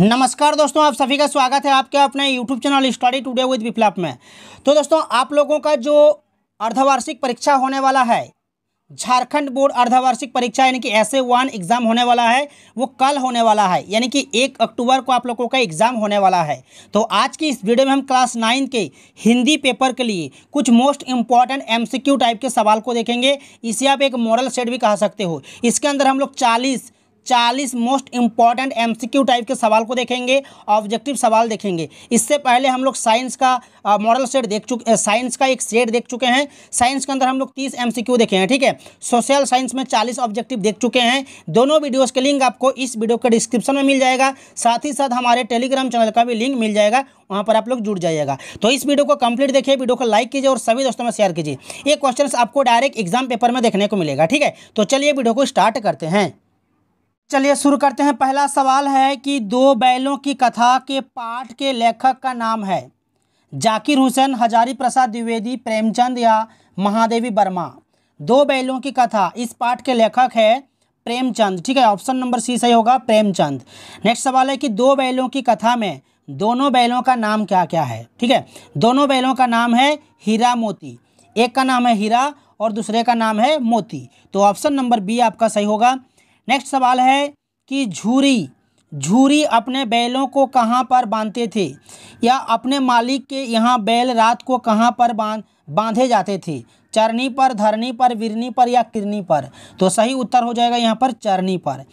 नमस्कार दोस्तों आप सभी का स्वागत है आपके अपने YouTube channel study today with Viplap में तो दोस्तों आप लोगों का जो अर्धवार्षिक परीक्षा होने वाला है झारखंड बोर्ड अर्धवार्षिक परीक्षा यानी कि एस ए वन एग्ज़ाम होने वाला है वो कल होने वाला है यानी कि एक अक्टूबर को आप लोगों का एग्ज़ाम होने वाला है तो आज की इस वीडियो में हम क्लास नाइन के हिंदी पेपर के लिए कुछ मोस्ट इंपॉर्टेंट एमसीक्यू टाइप के सवाल को देखेंगे इसे आप एक मॉडल सेट भी कह सकते हो इसके अंदर हम लोग चालीस 40 मोस्ट इंपॉर्टेंट एमसीक्यू टाइप के सवाल को देखेंगे ऑब्जेक्टिव सवाल देखेंगे इससे पहले हम लोग साइंस का मॉडल सेट देख चुके साइंस का एक सेट देख चुके हैं साइंस के अंदर हम लोग तीस एम देखे हैं ठीक है सोशल साइंस में चालीस ऑब्जेक्टिव देख चुके हैं दोनों वीडियोज़ के लिंक आपको इस वीडियो के डिस्क्रिप्शन में मिल जाएगा साथ ही साथ हमारे टेलीग्राम चैनल का भी लिंक मिल जाएगा वहाँ पर आप लोग जुड़ जाइएगा तो इस वीडियो को कंप्लीट देखिए वीडियो को लाइक कीजिए और सभी दोस्तों में शेयर कीजिए ये क्वेश्चन आपको डायरेक्ट एग्जाम पेपर में देखने को मिलेगा ठीक है तो चलिए वीडियो को स्टार्ट करते हैं चलिए शुरू करते हैं पहला सवाल है कि दो बैलों की कथा के पाठ के लेखक का नाम है जाकिर हुसैन हजारी प्रसाद द्विवेदी प्रेमचंद या महादेवी वर्मा दो बैलों की कथा इस पाठ के लेखक है प्रेमचंद ठीक है ऑप्शन नंबर सी सही होगा प्रेमचंद नेक्स्ट सवाल है कि दो बैलों की कथा में दोनों बैलों का नाम क्या क्या है ठीक है दोनों बैलों का नाम है हीरा मोती एक का नाम है हीरा और दूसरे का नाम है मोती तो ऑप्शन नंबर बी आपका सही होगा नेक्स्ट सवाल है कि झूरी झूरी अपने बैलों को कहाँ पर बांधते थे या अपने मालिक के यहाँ बैल रात को कहाँ पर बांध बांधे जाते थे चरनी पर धरनी पर विरनी पर या किरनी पर तो सही उत्तर हो जाएगा यहाँ पर चरनी पर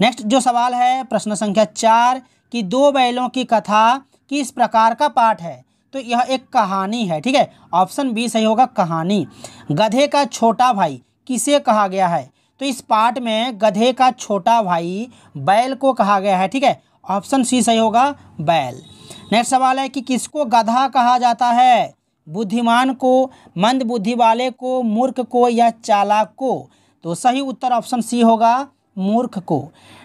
नेक्स्ट जो सवाल है प्रश्न संख्या चार कि दो बैलों की कथा किस प्रकार का पाठ है तो यह एक कहानी है ठीक है ऑप्शन बी सही होगा कहानी गधे का छोटा भाई किसे कहा गया है तो इस पार्ट में गधे का छोटा भाई बैल को कहा गया है ठीक है ऑप्शन सी सही होगा बैल नेक्स्ट सवाल है कि किसको गधा कहा जाता है बुद्धिमान को मंद बुद्धि वाले को मूर्ख को या चालाक को तो सही उत्तर ऑप्शन सी होगा मूर्ख को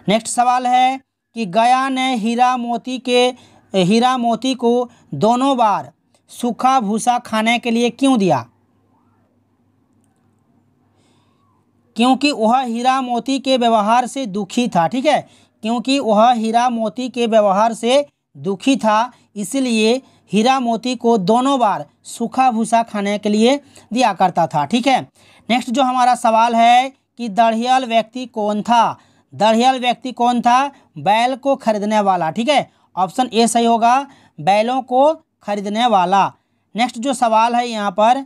नेक्स्ट सवाल है कि गया ने हीरा मोती के हीरा मोती को दोनों बार सूखा भूसा खाने के लिए क्यों दिया क्योंकि वह हीरा मोती के व्यवहार से दुखी था ठीक है क्योंकि वह हीरा मोती के व्यवहार से दुखी था इसलिए हीरा मोती को दोनों बार सूखा भूसा खाने के लिए दिया करता था ठीक है नेक्स्ट जो हमारा सवाल है कि दढ़ियल व्यक्ति कौन था दढ़ियल व्यक्ति कौन था बैल को खरीदने वाला ठीक है ऑप्शन ए सही होगा बैलों को खरीदने वाला नेक्स्ट जो सवाल है यहाँ पर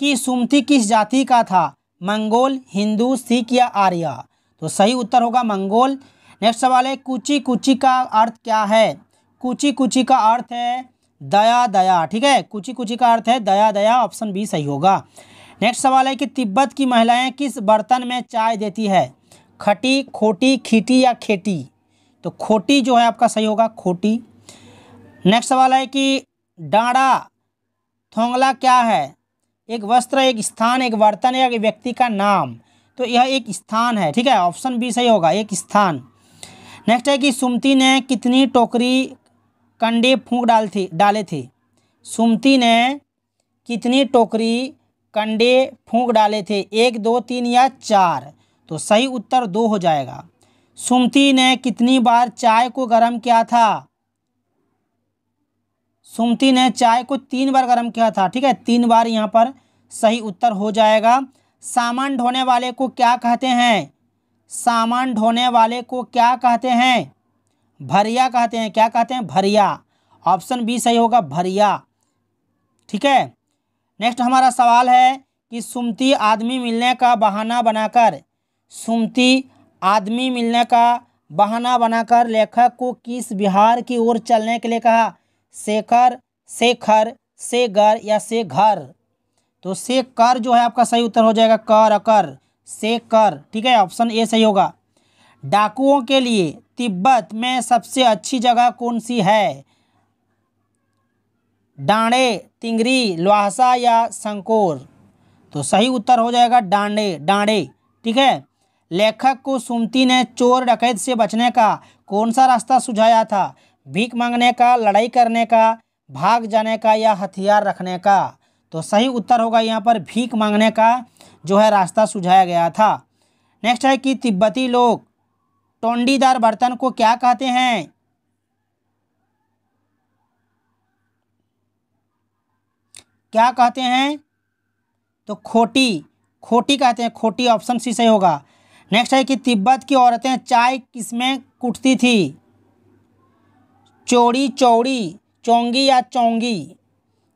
कि सुमती किस जाति का था मंगोल हिंदू सिख या आर्या तो सही उत्तर होगा मंगोल नेक्स्ट सवाल है कुची कुची का अर्थ क्या है कुची कुची का अर्थ है दया दया ठीक है कुची कुची का अर्थ है दया दया ऑप्शन बी सही होगा नेक्स्ट सवाल है कि तिब्बत की महिलाएं किस बर्तन में चाय देती है खटी खोटी खीटी या खेटी तो खोटी जो है आपका सही होगा खोटी नेक्स्ट सवाल है कि डांडा थोंगला क्या है एक वस्त्र एक स्थान एक बर्तन या एक व्यक्ति का नाम तो यह एक स्थान है ठीक है ऑप्शन बी सही होगा एक स्थान नेक्स्ट है कि सुमती ने कितनी टोकरी कंडे फूंक डाल थी डाले थे सुमती ने कितनी टोकरी कंडे फूंक डाले थे एक दो तीन या चार तो सही उत्तर दो हो जाएगा सुमती ने कितनी बार चाय को गर्म किया था सुमति ने चाय को तीन बार गर्म किया था ठीक है तीन बार यहाँ पर सही उत्तर हो जाएगा सामान ढोने वाले को क्या कहते हैं सामान ढोने वाले को क्या कहते हैं भरिया कहते हैं क्या कहते हैं भरिया ऑप्शन बी सही होगा भरिया ठीक है नेक्स्ट हमारा सवाल है कि सुमती आदमी मिलने का बहाना बनाकर सुमती आदमी मिलने का बहाना बनाकर लेखक को किस बिहार की ओर चलने के लिए कहा शेखर शेखर घर या घर तो से कर जो है आपका सही उत्तर हो जाएगा कर अकर कर ठीक है ऑप्शन ए सही होगा डाकुओं के लिए तिब्बत में सबसे अच्छी जगह कौन सी है डांडे तिंगरी लोहासा या संकोर तो सही उत्तर हो जाएगा डांडे डांडे ठीक है लेखक को सुमती ने चोर डकैत से बचने का कौन सा रास्ता सुझाया था भीख मांगने का लड़ाई करने का भाग जाने का या हथियार रखने का तो सही उत्तर होगा यहाँ पर भीख मांगने का जो है रास्ता सुझाया गया था नेक्स्ट है कि तिब्बती लोग टोंडीदार बर्तन को क्या कहते हैं क्या कहते हैं तो खोटी खोटी कहते हैं खोटी ऑप्शन सी सही होगा नेक्स्ट है कि तिब्बत की औरतें चाय किसमें कुटती थी चौड़ी चौड़ी चौंगी या चौंगी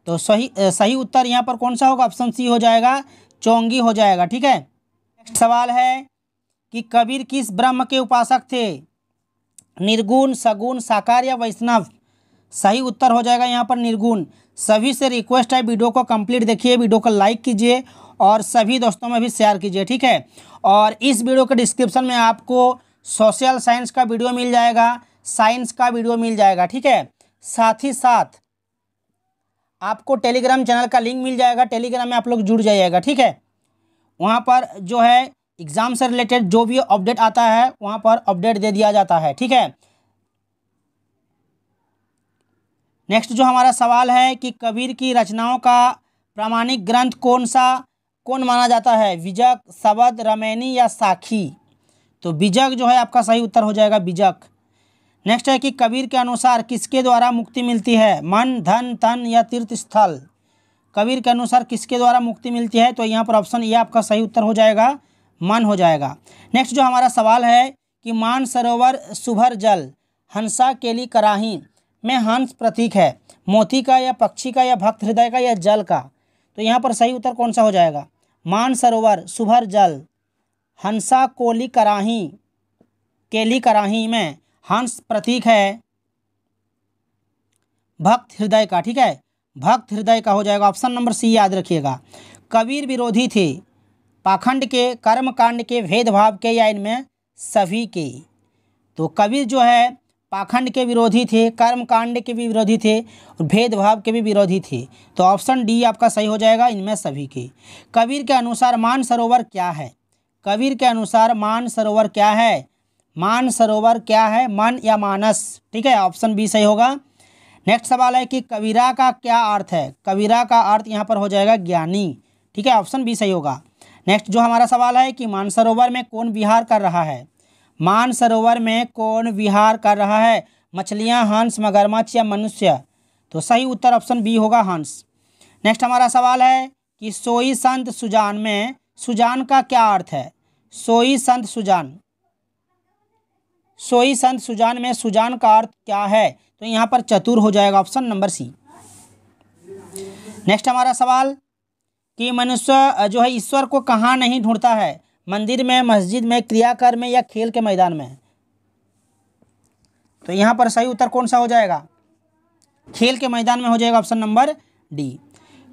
तो सही सही उत्तर यहाँ पर कौन सा होगा ऑप्शन सी हो जाएगा चौंगी हो जाएगा ठीक है नेक्स्ट सवाल है कि कबीर किस ब्रह्म के उपासक थे निर्गुण सगुण साकार या वैष्णव सही उत्तर हो जाएगा यहाँ पर निर्गुण सभी से रिक्वेस्ट है वीडियो को कंप्लीट देखिए वीडियो को लाइक कीजिए और सभी दोस्तों में भी शेयर कीजिए ठीक है और इस वीडियो के डिस्क्रिप्शन में आपको सोशल साइंस का वीडियो मिल जाएगा साइंस का वीडियो मिल जाएगा ठीक है साथ ही साथ आपको टेलीग्राम चैनल का लिंक मिल जाएगा टेलीग्राम में आप लोग जुड़ जाइएगा ठीक है वहाँ पर जो है एग्ज़ाम से रिलेटेड जो भी अपडेट आता है वहाँ पर अपडेट दे दिया जाता है ठीक है नेक्स्ट जो हमारा सवाल है कि कबीर की रचनाओं का प्रामाणिक ग्रंथ कौन सा कौन माना जाता है विजक शबद रमैनी या साखी तो विजक जो है आपका सही उत्तर हो जाएगा विजक नेक्स्ट है कि कबीर के अनुसार किसके द्वारा मुक्ति मिलती है मन धन तन या तीर्थ स्थल कबीर के अनुसार किसके द्वारा मुक्ति मिलती है तो यहाँ पर ऑप्शन ये आपका सही उत्तर हो जाएगा मन हो जाएगा नेक्स्ट जो हमारा सवाल है कि मान सरोवर सुभर जल हंसा केली कराही में हंस प्रतीक है मोती का या पक्षी का या भक्त हृदय का या जल का तो यहाँ पर सही उत्तर कौन सा हो जाएगा मान सरोवर सुभर जल हंसा कोली कराही केली कराही में हंस प्रतीक है भक्त हृदय का ठीक है भक्त हृदय का हो जाएगा ऑप्शन नंबर सी याद रखिएगा कबीर विरोधी थे पाखंड के कर्म कांड के भेदभाव के या इनमें सभी के तो कबीर जो है पाखंड के विरोधी थे कर्म कांड के भी विरोधी थे और भेदभाव के भी विरोधी थे तो ऑप्शन डी आपका सही हो जाएगा इनमें सभी के कबीर के अनुसार मान सरोवर क्या है कबीर के अनुसार मान सरोवर क्या है मान सरोवर क्या है मन या मानस ठीक है ऑप्शन बी सही होगा नेक्स्ट सवाल है कि कबीरा का क्या अर्थ है कबीरा का अर्थ यहाँ पर हो जाएगा ज्ञानी ठीक है ऑप्शन बी सही होगा नेक्स्ट जो हमारा सवाल है कि मानसरोवर में कौन विहार कर रहा है मानसरोवर में कौन विहार कर रहा है मछलियाँ हंस मगरमच्छ या मनुष्य तो सही उत्तर ऑप्शन बी होगा हंस नेक्स्ट हमारा सवाल है कि सोई संत सुजान में सुजान का क्या अर्थ है सोई संत सुजान सोई संत सुजान में सुजान का अर्थ क्या है तो यहाँ पर चतुर हो जाएगा ऑप्शन नंबर सी नेक्स्ट हमारा सवाल कि मनुष्य जो है ईश्वर को कहाँ नहीं ढूंढता है मंदिर में मस्जिद में क्रियाकर में या खेल के मैदान में तो यहाँ पर सही उत्तर कौन सा हो जाएगा खेल के मैदान में हो जाएगा ऑप्शन नंबर डी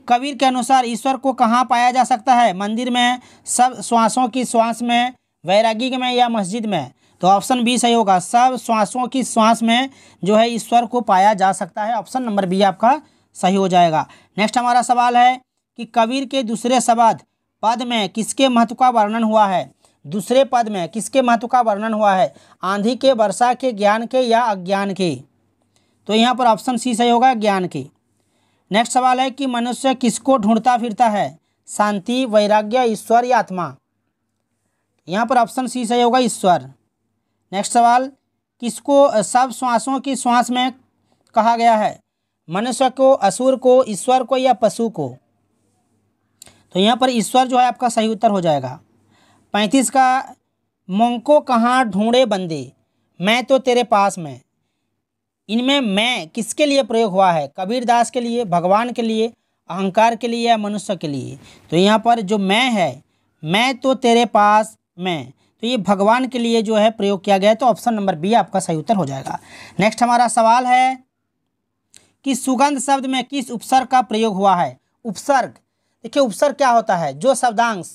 कबीर के अनुसार ईश्वर को कहाँ पाया जा सकता है मंदिर में सब श्वासों की श्वास में वैरागी में या मस्जिद में तो ऑप्शन बी सही होगा सब श्वासों की श्वास में जो है ईश्वर को पाया जा सकता है ऑप्शन नंबर बी आपका सही हो जाएगा नेक्स्ट हमारा सवाल है कि कबीर के दूसरे शब्द पद में किसके महत्व का वर्णन हुआ है दूसरे पद में किसके महत्व का वर्णन हुआ है आंधी के वर्षा के ज्ञान के या अज्ञान के तो यहाँ पर ऑप्शन सी सही होगा ज्ञान के नेक्स्ट सवाल है कि मनुष्य किसको ढूंढता फिरता है शांति वैराग्य ईश्वर या आत्मा यहाँ पर ऑप्शन सी सही होगा ईश्वर नेक्स्ट सवाल किसको सब श्वासों की श्वास में कहा गया है मनुष्य को असुर को ईश्वर को या पशु को तो यहाँ पर ईश्वर जो है आपका सही उत्तर हो जाएगा पैंतीस का मंको कहाँ ढूंढे बंदे मैं तो तेरे पास में इनमें मैं किसके लिए प्रयोग हुआ है कबीर दास के लिए भगवान के लिए अहंकार के लिए या मनुष्य के लिए तो यहाँ पर जो मैं है मैं तो तेरे पास मैं तो ये भगवान के लिए जो है प्रयोग किया गया है तो ऑप्शन नंबर बी आपका सही उत्तर हो जाएगा नेक्स्ट हमारा सवाल है कि सुगंध शब्द में किस उपसर्ग का प्रयोग हुआ है उपसर्ग देखिए उपसर्ग क्या होता है जो शब्दांश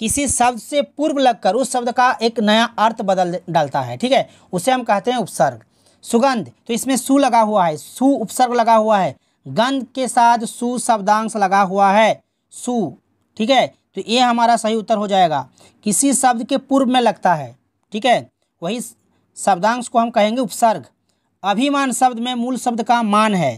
किसी शब्द से पूर्व लगकर उस शब्द का एक नया अर्थ बदल डालता है ठीक है उसे हम कहते हैं उपसर्ग सुगंध तो इसमें सु लगा हुआ है सु उपसर्ग लगा हुआ है गंध के साथ सु शब्दांश लगा हुआ है सु ठीक है तो ये हमारा सही उत्तर हो जाएगा किसी शब्द के पूर्व में लगता है ठीक है वही शब्दांश को हम कहेंगे उपसर्ग अभिमान शब्द में मूल शब्द का मान है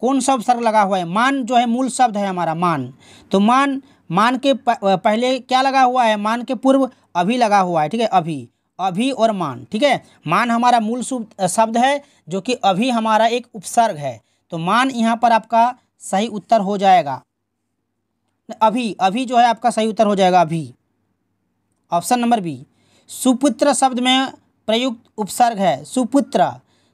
कौन सा उपसर्ग लगा हुआ है मान जो है मूल शब्द है हमारा मान तो मान मान के पहले क्या लगा हुआ है मान के पूर्व अभी लगा हुआ है ठीक है अभी अभी और मान ठीक है मान हमारा मूल शब्द है जो कि अभी हमारा एक उपसर्ग है तो मान यहाँ पर आपका सही उत्तर हो जाएगा अभी अभी जो है आपका सही उत्तर हो जाएगा अभी ऑप्शन नंबर बी सुपुत्र शब्द में प्रयुक्त उपसर्ग है सुपुत्र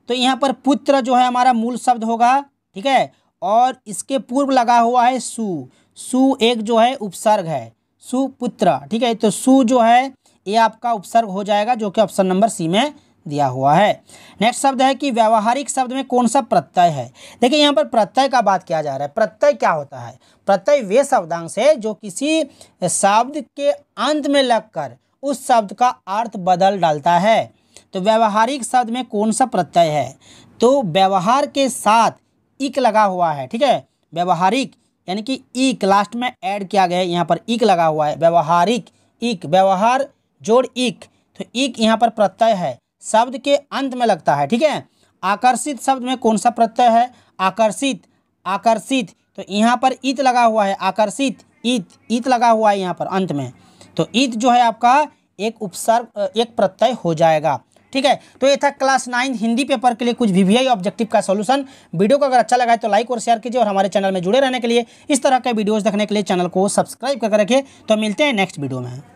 तो यहाँ पर पुत्र जो है हमारा मूल शब्द होगा ठीक है और इसके पूर्व लगा हुआ है सु सु एक जो है उपसर्ग है सुपुत्र ठीक है तो सु जो है ये आपका उपसर्ग हो जाएगा जो कि ऑप्शन नंबर सी में दिया हुआ है नेक्स्ट शब्द है कि व्यावहारिक शब्द में कौन सा प्रत्यय है देखिए यहाँ पर प्रत्यय का बात किया जा रहा है प्रत्यय क्या होता है प्रत्यय वे शब्दांश है जो किसी शब्द के अंत में लगकर उस शब्द का अर्थ बदल डालता है तो व्यावहारिक शब्द में कौन सा प्रत्यय है तो व्यवहार के साथ इक लगा हुआ है ठीक है व्यवहारिक यानी कि इक लास्ट में ऐड किया गया है यहाँ पर इक लगा हुआ है व्यवहारिक इक व्यवहार जोड़ इक तो इक यहाँ पर प्रत्यय है शब्द के अंत में लगता है ठीक है आकर्षित शब्द में कौन सा प्रत्यय है आकर्षित आकर्षित तो यहाँ पर इत लगा हुआ है आकर्षित इत इत लगा हुआ है यहाँ पर अंत में तो इत जो है आपका एक उपसर्ग एक प्रत्यय हो जाएगा ठीक है तो ये था क्लास नाइन्थ हिंदी पेपर के लिए कुछ वी वी ऑब्जेक्टिव का सोल्यूशन वीडियो को अगर अच्छा लगा है तो लाइक और शेयर कीजिए और हमारे चैनल में जुड़े रहने के लिए इस तरह के वीडियोज देखने के लिए चैनल को सब्सक्राइब करके रखिए तो मिलते हैं नेक्स्ट वीडियो में